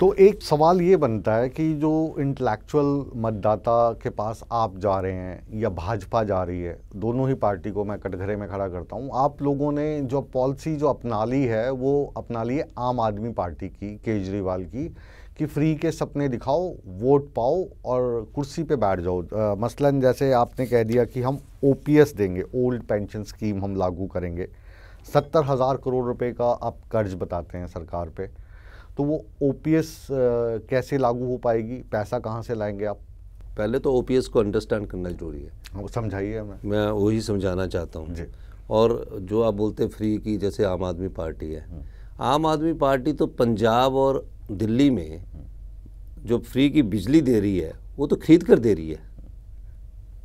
तो एक सवाल ये बनता है कि जो इंटेलेक्चुअल मतदाता के पास आप जा रहे हैं या भाजपा जा रही है दोनों ही पार्टी को मैं कटघरे में खड़ा करता हूँ आप लोगों ने जो पॉलिसी जो अपना ली है वो अपना ली है आम आदमी पार्टी की केजरीवाल की कि फ्री के सपने दिखाओ वोट पाओ और कुर्सी पे बैठ जाओ आ, मसलन जैसे आपने कह दिया कि हम ओ देंगे ओल्ड पेंशन स्कीम हम लागू करेंगे सत्तर हज़ार करोड़ रुपये का आप कर्ज बताते हैं सरकार पर तो वो ओ कैसे लागू हो पाएगी पैसा कहाँ से लाएंगे आप पहले तो ओ को अंडरस्टैंड करना जरूरी है हाँ, समझाइए हमें मैं वही समझाना चाहता हूँ और जो आप बोलते फ्री की जैसे आम आदमी पार्टी है हम्म। आम आदमी पार्टी तो पंजाब और दिल्ली में हम्म। जो फ्री की बिजली दे रही है वो तो खरीद कर दे रही है हम्म।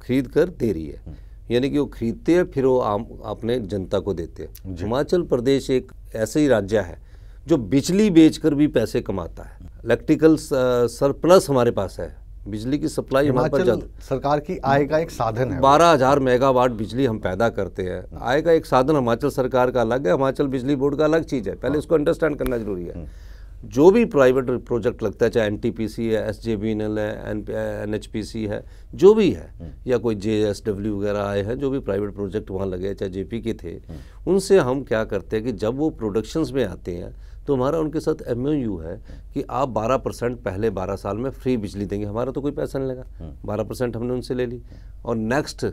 खरीद कर दे रही है यानी कि वो खरीदते हैं फिर वो आम अपने जनता को देते हैं हिमाचल प्रदेश एक ऐसे ही राज्य है जो बिजली बेचकर भी पैसे कमाता है इलेक्ट्रिकल सरप्लस uh, हमारे पास है बिजली की सप्लाई हमारे पास सरकार की आय का एक साधन है बारह हजार मेगावाट बिजली हम पैदा करते हैं आय का एक साधन हिमाचल सरकार का अलग है हिमाचल बिजली बोर्ड का अलग चीज़ है पहले हाँ। इसको अंडरस्टैंड करना जरूरी है हम्म। जो भी प्राइवेट प्रोजेक्ट लगता है चाहे एन है S J B N L है एन एच पी सी है जो भी है हम्म। या कोई जे एस डब्ल्यू वगैरह आए हैं जो भी प्राइवेट प्रोजेक्ट वहाँ लगे चाहे जे पी के थे हम्म। उनसे हम क्या करते हैं कि जब वो प्रोडक्शंस में आते हैं तो हमारा उनके साथ एम यू है कि आप 12 परसेंट पहले 12 साल में फ्री बिजली देंगे हमारा तो कोई पैसा नहीं लगा 12 हम्म। परसेंट हमने उनसे ले ली और नेक्स्ट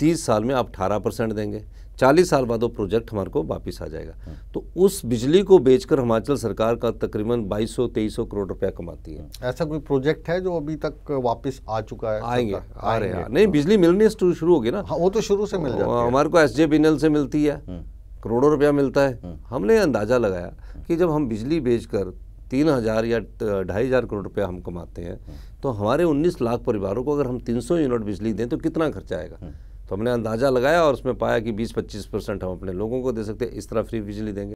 तीस साल में आप अठारह परसेंट देंगे चालीस साल बाद वो प्रोजेक्ट हमारे को वापस आ जाएगा हाँ। तो उस बिजली को बेचकर हिमाचल सरकार का तकरीबन बाईस सौ तेईस सौ करोड़ रुपया कमाती है हाँ। ऐसा कोई प्रोजेक्ट है जो अभी तक वापस आ चुका है आएंगे आ रहे हैं नहीं बिजली मिलने शुरू होगी ना हाँ, वो तो शुरू से मिल जाती है हमारे को एस जे से मिलती है करोड़ों रुपया मिलता है हमने अंदाजा लगाया कि जब हम बिजली बेचकर तीन हज़ार या ढाई हज़ार करोड़ रुपया हम कमाते हैं तो हमारे 19 लाख परिवारों को अगर हम 300 यूनिट बिजली दें तो कितना खर्चा आएगा तो हमने अंदाज़ा लगाया और उसमें पाया कि 20-25 परसेंट हम अपने लोगों को दे सकते हैं इस तरह फ्री बिजली देंगे